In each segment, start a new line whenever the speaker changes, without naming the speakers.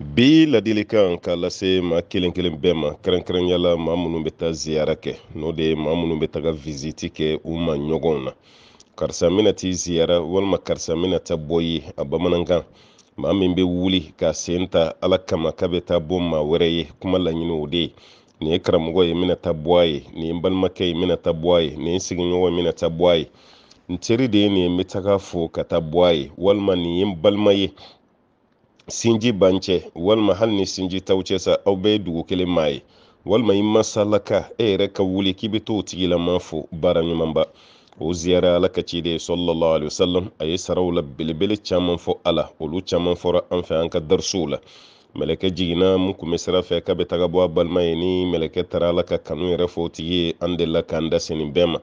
bi ladilikan k'a lase ma kelen kelen bɛɛ ma kɛrɛnkɛrɛnya ma minnu bɛ taa ziyara kɛ n'o de ye ma minnu bɛ taga viziti kɛ u ma ɲɔgɔnw na karisa mina t'i ziyara walima karisa mina ta bɔ ye a bamanankan maa min bɛ wuli ka sen ta ala kama k'a bɛ taa bɔ maa wɛrɛ ye kuma laɲini o de ye nin ye karamɔgɔ ye mina ta bɔ a ye nin ye balimakɛ ye mina ta bɔ a ye nin ye sigiɲɔgɔn ye mina ta bɔ a ye n teri de ye nin ye n bɛ taga fo ka taa bɔ a ye walima nin ye n balima ye sinji b'an cɛ walima hali ni sinji taw cɛ sa aw bɛɛ ye dugu kelen maa ye walima i masalaka e yɛrɛ ka wuli k'i bɛ t'o tigilama fo baara ɲumanba o ziyara ala ka ciden sallallahu alaihi wasallam a ye saraw la belebele caman fɔ ala olu caman fɔra an fɛ an ka darisow la mɛlɛkɛ jiginna mun kun bɛ sira fɛ k'a bɛ taga bɔ a balima ye ni mɛlɛkɛ taara ala ka kanu yɛrɛ fɔ o tigi ye an delila k'an da bɛɛ ma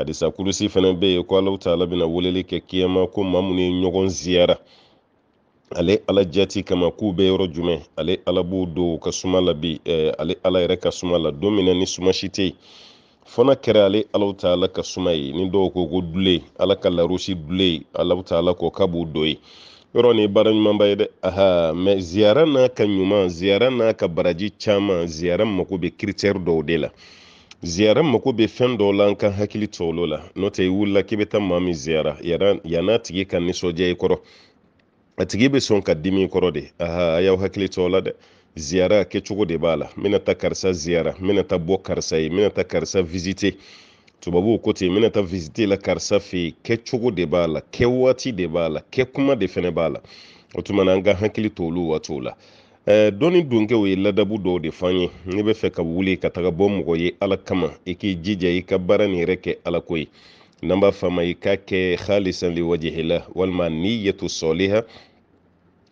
hadisa kurusi fana bɛ yen ko alaw ta ala weleli kɛ kiyama ko maa minnu ye ɲɔgɔn ziyara ale ala jati kama k'u bɛ yɔrɔ jumɛn ale ala b'o don ka suma la bi eh, ale ala yɛrɛ ka suma la don min ni suma si tɛ yen fana kɛra ale alaw ta ala ka suma ye ni dɔw ko ko dule ala ka larusi dule alaw ta ala kɔ k'a b'o dɔ ye yɔrɔ nin baara ɲumanba ye dɛ aha mɛ ziyara n'a ka ɲuman ziyara n'a ka baraji caman ziyara mako bɛ kiritɛri dɔw de la ziyara mako bɛ fɛn dɔw la an ka hakili to olu la n'o tɛ i wulila k'i bɛ taa maa min ziyara yann'a tigi ka nisɔndiya i kɔrɔ a tigi bɛ sɔn ka dimi kɔrɔ de aha a y'aw hakili to eh, la dɛ ziyara kɛcogo de b'a la n bɛna taa karisa ziyara n bɛna taa bɔ karisa ye n bɛna taa karisa visite tubabuw ko ten n bɛna taa visite la karisa fɛ yen kɛcogo de b'a la kɛwaati de b'a la kɛkuma de fana b'a la o tuma na an ka hakili to olu waatiw la ɛɛ dɔnni donkɛw ye ladabu dɔw de f'an ye n'i bɛ fɛ ka wuli ka taga bɔ mɔgɔ ye ala kama i k'i jija i ka baara nin yɛrɛ kɛ ala ko ye namba fama i ka kɛ halisan liwajihila walima niyatu soliha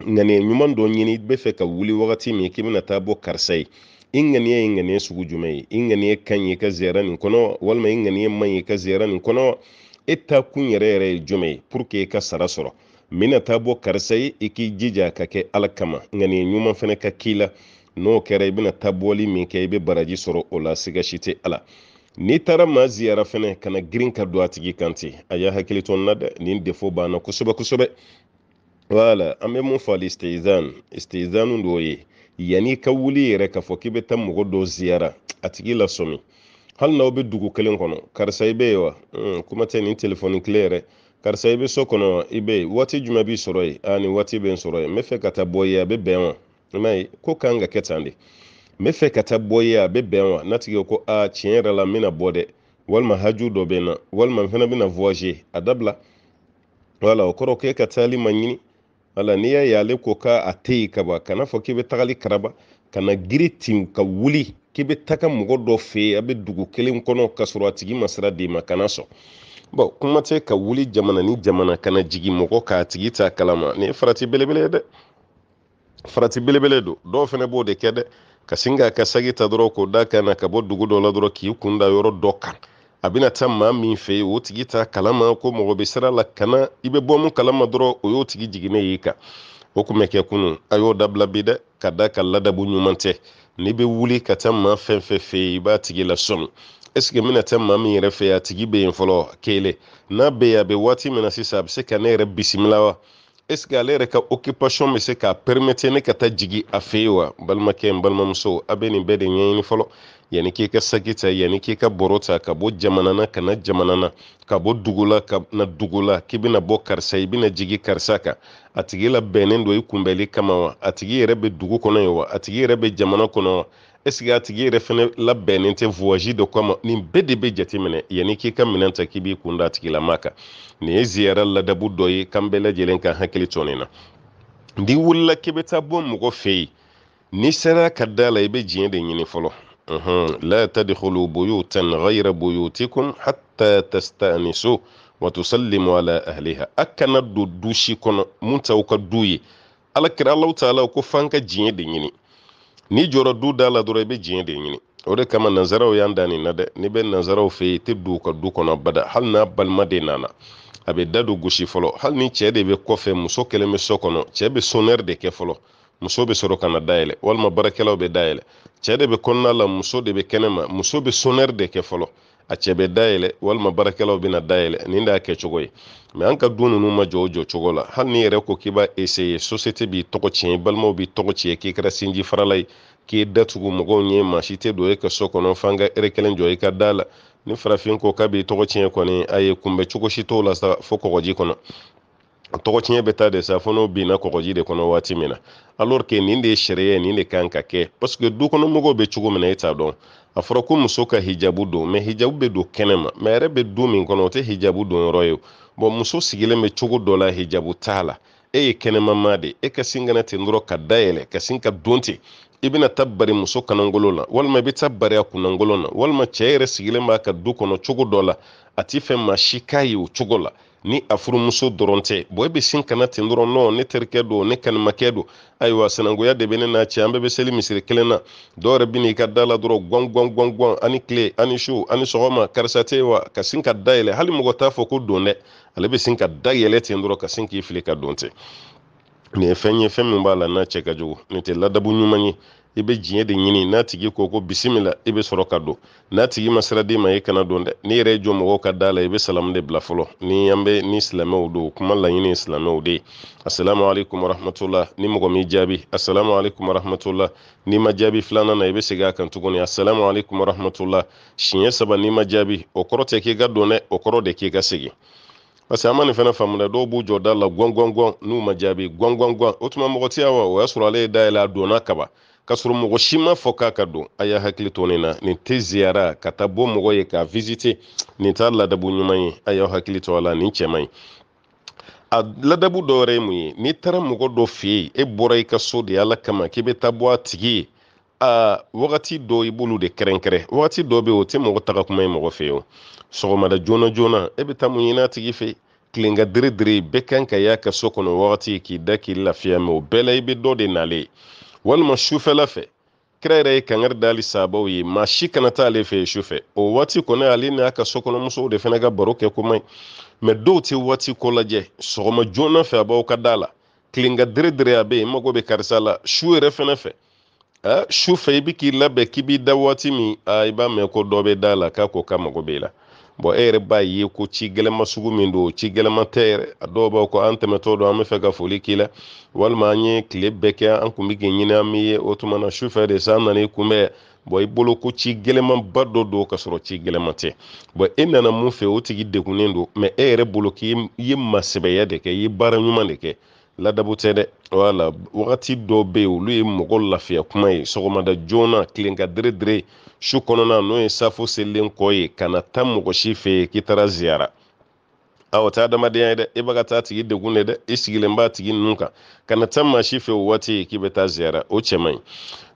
ŋaniya ɲuman dɔ ɲini bɛ fɛ ka wuli wagati min k'i bɛna taa bɔ karisa ye i ŋaniya ye ŋaniya sugu jumɛn ye i ŋaniya ka ɲi ka ziyara nin kɔnɔ walima i ŋaniya man ɲi ka ziyara nin kɔnɔ e ta kun yɛrɛ yɛrɛ ye jumɛn ye pour que i ka sara sɔrɔ n bɛna taa bɔ karisa ye i k'i jija ka kɛ ala kama ŋaniya ɲuman fana ka k'i n'o kɛra i bena taa bɔli min kɛ i bɛ baraji sɔrɔ o la siga tɛ ala n'i taara maa ziyara fɛnɛ kana girin ka don a tigi kan ten a y'a hakili to n na dɛ nin defo banna kosɛbɛ kosɛbɛ wala an bɛ mun fɔ ali istizan istizanu dɔ ye yanni ka wuli yɛrɛ k'a fɔ k'i bɛ taa mɔgɔ dɔ ziyara a tigi lasɔmi hali n'aw bɛ dugu kelen kɔnɔ karisa i be yen wa kuma tɛ nin telefɔni kile yɛrɛ karisa i bɛ so kɔnɔ i bɛ waati jumɛn b'i sɔrɔ yen aa nin waati bɛ n sɔrɔ yen n bɛ fɛ ka taa bɔ yen a bɛ bɛn wa i m'a ye ko kan ka kɛ tan de n bɛ fɛ ka taa bɔ ye a bɛ bɛn wa n'a tigi ko a tiɲɛ yɛrɛ la n bɛna bɔ dɛ walima haju dɔ bɛ na walima n fana bɛna voyager a dabila wala o kɔrɔ k'e ka taali ma ɲini wala n'i y'a ye ale ko k'a tɛ yen kaban kana fɔ k'i bɛ tagali karaba kana giri tin ka wuli k'i bɛ taga mɔgɔ dɔ fɛ a bɛ dugu kelen kɔnɔ ka sɔrɔ a tigi ma sira d'i ma kana sɔn bon kuma tɛ ka wuli jamana ni jamana kana jigi mɔgɔ k'a tigi t'a kalama ni ye farati belebele ye dɛ farati belebele don dɔw fana b'o de kɛ dɛ ka sin k'a ka sagi ta dɔrɔn k'o da kan ka bɔ dugu dɔ la dɔrɔn k'i kun yɔrɔ dɔ kan a bɛna taa maa min fɛ o tigi t'a kalama ko mɔgɔ bɛ sira la kana i bɛ bɔ kalama dɔrɔn o y'o tigi jiginnen y'i kan o kun kɛ kunun a y'o dabila bi dɛ ka da ka ladabu ɲuman tɛ n'i bɛ wuli ka taa maa fɛn fɛ i b'a tigi lasɔmi ɛsike n bɛna tɛ maa min yɛrɛ fɛ a tigi bɛ yen fɔlɔ kele n'a bɛ a bɛ waati min na a bɛ se ka ne yɛrɛ bisimila wa est ale yɛrɛ ka occupation be se k'a permete ne ka ta jigi a fɛ yen wa balimakɛ n balimamuso a bɛ nin bɛɛ de ɲɛɲini fɔlɔ yani k'i ka saki ta yanni k'i ka bɔrɔ ta ka bɔ jamana na ka na na ka bɔ dugu ka na dugu k'i bena bɔ karisa i bena jigi karisa kan a tigi labɛnnen do i kunbɛli kama wa a tigi yɛrɛ be dugu kɔnɔ yen wa a tigi yɛrɛ be jamana kɔnɔ wa esigi a tigi yɛrɛ fɛnɛ labɛnnen tɛ voyage dɔ kama nin bɛɛ de bɛ jateminɛ yanni k'i ka minɛn ta k'i b'i kun da tigilama kan nin ye ziyara ladabu dɔ ye k'an bɛɛ lajɛlen ka hakili to na n'i wulila k'i bɛ taa bɔ mɔgɔ fɛ yen n'i sera ka da la i bɛ diɲɛ de ɲini fɔlɔ la tadkhulu buyutan ghayra buyutikum hatta tastanisu wa tusallimu ala ahliha a kana don du si kɔnɔ mun t'aw ka du ye ala kira alaw ko f'an ka diɲɛ de ɲini n'i jɔra du da la dɔrɔn i bɛ diɲɛ de ɲini o de kama nanzaraw y'an da nin na dɛ n'i bɛ nanzaraw fɛ yen i tɛ don ka du kɔnɔ bada hali n'a balima de nana a bɛ da don gosi fɔlɔ hali ni cɛ de bɛ kɔfɛ muso kelen bɛ so kɔnɔ cɛ bɛ sonɛri de kɛ fɔlɔ muso bɛ sɔrɔ ka na dayɛlɛ walima baarakɛlaw bɛ dayɛlɛ cɛ de bɛ kɔnɔna la muso de bɛ kɛnɛma muso bɛ sonɛri de kɛ fɔlɔ a cɛ bɛ dayɛlɛ walima baarakɛlaw bɛna dayɛlɛ nin de kɛcogo ye mɛ an ka du ninnu ma jɔ o jɔcogo la hali ni yɛrɛ ko k'i b'a eseye sosiyete b'i tɔgɔ tiɲɛ balimaw b'i tɔgɔ tiɲɛ k'i kɛra sinji farala ye k'i datugu mɔgɔw ɲɛ maa tɛ don e ka so kɔnɔ f'an ka ɛrɛ kelen jɔ i ka da la ni farafin ko k'a b'i tɔgɔ tiɲɛ kɔni a ye kunbɛ cogo si t'o la sa fo kɔgɔji kɔnɔ tɔgɔ tiɲɛ bɛ taa de sa fo n'o binna kɔgɔji de kɔnɔ waati min na alors que nin de ye sariya ye nin de kan ka kɛ parce que dukɔnɔmɔgɔw bɛ cogo min na e t'a dɔn a fɔra ko muso ka hijabu don mɛ hijabu bɛ don kɛnɛma mɛ yɛrɛ bɛ don min kɔnɔ o tɛ hijabu don yɔrɔ ye bɔn muso sigilen bɛ cogo dɔ la hijabu t'a la e ye kɛnɛmama de e ka sin kana ten dɔrɔn ka dayɛlɛ ka sin ka don ten i e bena ta bari muso kanangolo la walima i e be ta bari a kunnangolo na walima cɛɛ yɛrɛ sigilen b'a ka du kɔnɔ cogo dɔ la a ti fɛ maa si k'a ye o cogo la ni a furumuso dɔrɔn tɛ bɔn e bɛ sin kana ten dɔrɔn nɔ ne terikɛ do ne kanimakɛ do ayiwa sinankunya de bɛ ne n'a cɛ an bɛɛ bɛ seli misiri kelen na dɔw yɛrɛ bɛ n'i ka da la dɔrɔn gwan gɔn gwan gwan ani tile ani su ani sɔgɔma karisa tɛ wa ka sin ka dayɛlɛ hali mɔgɔ t'a fɔ ko don dɛ ale bɛ sin ka dayɛlɛ ten dɔrɔn ka sin k'i fili ka don ten nin ye fɛn ye fɛn min b'a la n'a cɛ ka jugu nin tɛ ladabu ɲuman ye i bɛ diɲɛ de ɲini n'a tigi ko ko bisimila i bɛ sɔrɔ ka don n'a tigi ma sira d'i ma i kana don dɛ n'i yɛrɛ jɔ mɔgɔw ka da la i bɛ salamu de bila fɔlɔ ni an bɛ ni silamɛw don kuma laɲini ye silamɛw de ye asalamu alaikum ni mɔgɔ m'i jaabi asalamu alaikum warahmatula n'i ma jaabi filanan na i bɛ segin a kan tuguni asalamu alaikum warahmatula siɲɛ saba n'i ma jaabi o kɔrɔ tɛ k'i ka don dɛ o kɔrɔ de k'i ka segin parce que an ma nin fana faamu dɛ dɔw b'u jɔ da la gɔngɔngɔn n'u ma jaabi gɔngɔngɔn o tuma mɔgɔ tɛ yan wa o y'a sɔrɔ ale ye dayɛlɛ a donna kaban k'a sɔrɔ mɔgɔ si ma fɔ k'a ka don a y'a hakili to nin na nin tɛ ziyara ka taa bɔ mɔgɔ ye k'a visite nin t'a ladabu ɲuman ye a y'aw hakili to a la nin cɛ man a ladabu dɔ wɛrɛ ye mun ye n'i taara mɔgɔ dɔ fɛ yen e bɔra i ka so de ala kama k'i bɛ taa bɔ a tigi ye aa wagati dɔ i b'olu de kɛrɛnkɛrɛn wagati dɔ bɛ o tɛ mɔgɔ taga kuma ye mɔgɔ fɛ o sɔgɔmada joona joona e bɛ taa mun ɲini tigi fɛ tilen dere dere bɛɛ kan ka y'a ka so kɔnɔ wagati k'i da k'i lafiya mɛ o bɛɛ la i bɛ dɔ de nalen walima sufɛla fɛ kira yɛrɛ ye kangari da hali ye maa si kana taa ale fɛ yen sufɛ o waati kɔni ale n'a ka sokɔnɔmusow de fana ka baro kɛ kuma ye mɛ dɔw tɛ waati ko lajɛ sɔgɔma joona fɛ a b'aw ka da la tilen dere dere a bɛ yen mago bɛ karisa la su yɛrɛ fɛnɛ fɛ sufɛ i bi k'i labɛn k'i b'i da waati min i b'a mɛn ko dɔ bɛ da la k'a ko k'a mago b'i la bɔn e yɛrɛ b'a ye ko ci gɛlɛma sugu min don ci gɛlɛma tɛ yɛrɛ a dɔw b'a ko an tɛmɛtɔ don an bɛ fɛ ka foli k'i la walima an ye tile bɛɛ kɛ an kun bi k'i ɲini an b'i ye o tuma na sufɛ de san nana i kunbɛ bɔn i bolo ko ci gɛlɛmaba dɔ don ka sɔrɔ ci gɛlɛma tɛ bɔn e nana mun fɛ o tigi degunnen don mɛ e yɛrɛ bolo k'i ye masɛbɛya de kɛ i ye baara ɲuman de kɛ ladabu tɛ dɛ wala wagati dɔ be yen olu ye mɔgɔ lafiya kuma ye sɔgɔmada joona kilen ka deredere su kɔnɔna n'o ye safo selen kɔ ye kana ta mɔgɔ si fɛ yen k'i taara ziyara awɔ tɛ adamadenya ye dɛ i bɛ taa tigi degun de dɛ i sigilen b'a tigi ninnu kan kana taa maa si fɛ o waati ye k'i bɛ taa ziyara o cɛ man ɲi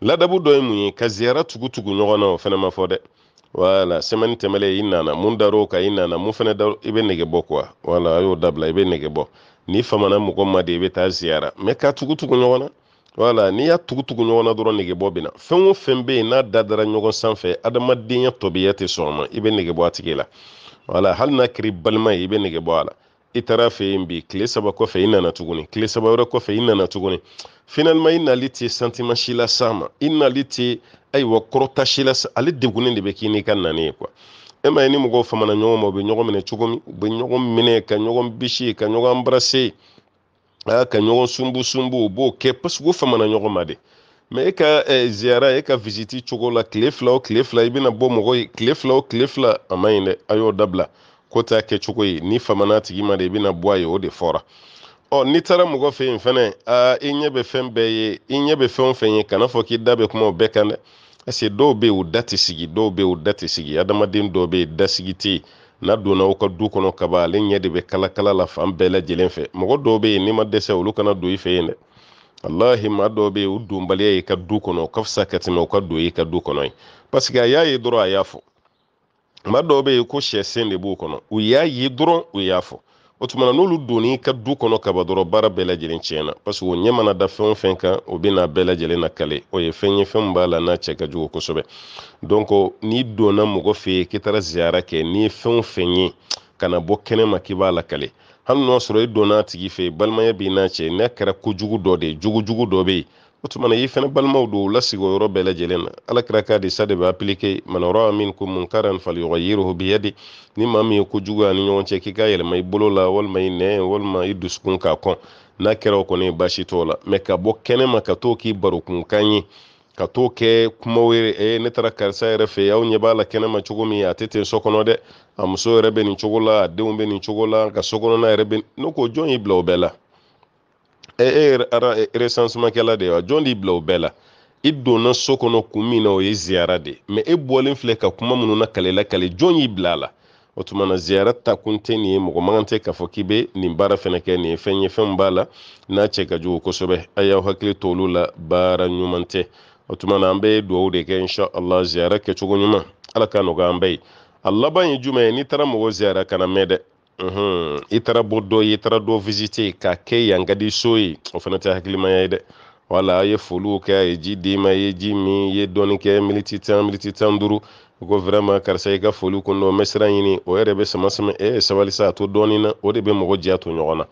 ladabu dɔ ye mun ye ka ziyara tugutugu ɲɔgɔn na o fana ma fɔ dɛ wala semaine tɛmɛlen i nana mun dar'o kan i nana mun fana da i bɛ nege bɔ kuwa wala a y'o dabila i bɛ nege bɔ ni famana mɔgɔ ma de i bɛ taa ziyara mɛ k'a tugutugu ɲɔgɔn na wala n'i y'a tugutugu ɲɔgɔn na dɔrɔn negebɔ bɛ na fɛn o fɛn bɛ yen n'a dadara ɲɔgɔn sanfɛ adamadenya tɔbiya tɛ sɔn a ma i bɛ nege a tigi la wala hali n'a kɛra balima ye i bɛ nege a la i taara fɛ yen bi tile saba kɔfɛ i nana tuguni tile saba wɛrɛ kɔfɛ i nana tuguni finalement i nali tɛ sentiment si las'a ma i nali tɛ ayiwa kɔrɔta si las'a ale degunnen de bɛ k'i n'i ka nani ye quoi e ma ye ni mɔgɔw famana ɲɔgɔn ma u bɛ ɲɔgɔn minɛ cogo min u bɛ ɲɔgɔn minɛ ka ɲɔgɔn bisi ka ɲɔgɔn embrasser a ka ɲɔgɔn sunbu sunbu u b'o kɛ parce u famana ɲɔgɔn ma de mɛ e ka ziyara e ka visiti cogo la tile fila o tile fila i bɛna bɔ mɔgɔ ye tile fila o tile fila a man ɲi dɛ a y'o dabila ko t'a kɛcogo ye ni famana tigi ma de i bɛna bɔ a ye o de fɔra ɔ n'i taara mɔgɔ fɛ yen fɛnɛ aa i ɲɛ bɛ fɛn bɛɛ ye i ɲɛ bɛ fɛn o fɛn ye kana fɔ k'i da bɛ kuma bɛɛ kan dɛ ɛsike dɔw bɛ yen u da tɛ sigi dɔw bɛ yen u da tɛ sigi adamaden dɔw bɛ dasigi tɛ n'a donna aw ka du kɔnɔ kaba ale ɲɛ de be kalakala la fan bɛɛ lajɛlen fɛ mɔgɔ dɔ bɛ yen n'i ma dɛsɛ olu kana don i fɛ yen dɛ alahi ma dɔ be yen u donbaliya ye ka du kɔnɔ o ka fisa ka tɛmɛ u ka don i ka du kɔnɔ ye paseke a y'a ye dɔrɔn a y'a fɔ maa dɔw bɛ yen ko sɛ sen de b'u kɔnɔ u y'a ye dɔrɔn u y'a fɔ o tumana na n'olu donni ka du kɔnɔ kaba dɔrɔn baara bɛɛ lajɛlen tiɲɛna parce o ɲɛ mana da fɛn o fɛn kan o bɛ n'a bɛɛ lajɛlen na kale o ye fɛn ye fɛn b'a la n'a cɛ ka jugu kosɛbɛ donc n'i donna mɔgɔ fɛ yen k'i tara ziyara kɛ n'i ye fɛn o fɛn ye bɔ kɛnɛma k'i b'a kale hali n'o sɔrɔ i e donna a tigi fɛ balimaya b'i n'a cɛ n'a kɛra kojugu dɔ de jugujugu dɔ bɛ o tumana i fɛnɛ balimaw don la sigo yɔrɔ bɛɛ lajɛlen na alakira ka disa de be apilike manaraa minkum munkaran falyughayiruhu biyadi ni ma min ye kojuguya ni ɲɔgɔn cɛ k'i ka yɛlɛma i bolo la walima i nɛɛ walima i dusukun k'a kɔn n'a kɛra o kɔni ye baasi t'o la mɛ ka bɔ kɛnɛma ka t'o k'i barokunkan ye ka t'o kɛ kumaw ye e ne taara karisa yɛrɛ fɛ aw ɲɛ b'a la kɛnɛma cogo min a tɛ ten so kɔnɔ dɛ a muso yɛrɛ bɛ nin cogo la a denw bɛ nin cogo la ka sokɔnɔna yɛrɛ bɛ n'o ko jɔn y'i bila o bɛɛ la e e ara eh, resansumakɛla de wa jɔn b'i bila o bɛɛ la i donna so kɔnɔ kun min na o ye ziyara de mɛ e bɔlen filɛ ka kuma minnu na kalela kale jɔn y'i bila la o tuma na ziyara ta kun tɛ nin ye mɔgɔ man tɛ k'a fɔ k'i bɛ nin baara fana kɛ nin ye fɛn ye fɛn b'a la n'a cɛ ka jugu kosɛbɛ a y'aw hakili to olu la baara ɲuman tɛ o tuma na an bɛ dugawu de kɛ insha ziyara kɛcogo ɲuman ala ka nɔgɔya an bɛɛ ye a laban ye jumɛn ye n'i taara mɔgɔ ziyara kana mɛn dɛ unhun mhm. i taara bɔ dɔ ye i taara visite k'a kɛ yan ka o fana tɛ hakilimaya ye dɛ wala ye foliw kɛ ye ji ma ye ji ye dɔɔni kɛ miniti tan miniti tan duuru i ko vraiment karisa i ka foli kun dɔ n o yɛrɛ bɛ sama sama e sabali sa to dɔɔni na o de bɛ mɔgɔ jɛ to ɲɔgɔn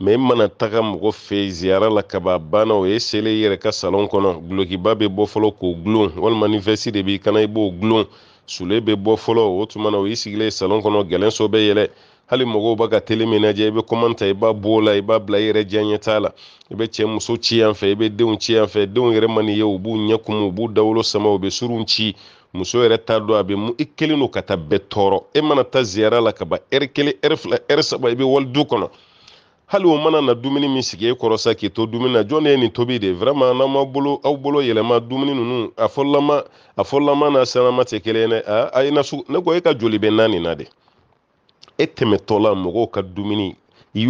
na mana taga mɔgɔ fɛ ziyara la kaba banna o ye sele i ka salon kɔnɔ gulokiba bɛ bɔ fɔlɔ k'o gulon walima ni de b'i kana b'o gulon sule bɛ bɔ fɔlɔ o tuma na o y'i sigilen salon kɔnɔ gɛlɛnso bɛ yɛlɛ hali mɔgɔw b'a ka tele min lajɛ i bɛ kɔmanta i b'a b'o la i b'a bila i yɛrɛ diyaɲɛ t'a la i bɛ cɛ muso ci yan fɛ i bɛ denw ci yan fɛ denw yɛrɛ man n'i ye u b'u ɲɛ kumu u b'u dawolo sama u bɛ surun ci muso yɛrɛ t'a dɔn a bɛ mun i kelen don ka taa bɛɛ tɔɔrɔ e mana taa ziyara la ka ban ɛri kelen ɛri fila ɛri saba i bɛ wali du kɔnɔ hali o mana na dumuni min sigi e kɔrɔ sa k'i to dumuni na jɔn de ye nin tobi de vraiment n'aw ma bolo aw bolo yɛlɛma dumuni ninnu a fɔlilama a fɔlilama n'a sanama tɛ kelen ye dɛ a a ye na sugu ne ko e ka joli bɛ na na de e tɛmɛtɔla mɔgɔw ka dumuni i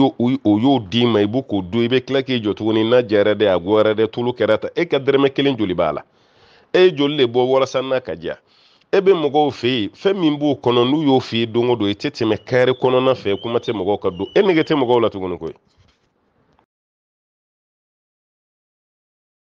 o y'o d'i ma i b'o k'o dun i bɛ tila k'i jɔ tuguni n'a jɛra dɛ a goyara dɛ tulu kɛra tan e ka dɛrɛmɛ kelen joli b'a la e ye joli le bɔ walasa n'a ka diya e bɛ mɔgɔw fɛ yen fɛn min b'o kɔnɔ n'u y'o f'i ye don o don i tɛ tɛmɛ kare kɔnɔna fɛ kuma tɛ mɔgɔw ka don e nege tɛ mɔgɔw la tuguni koyi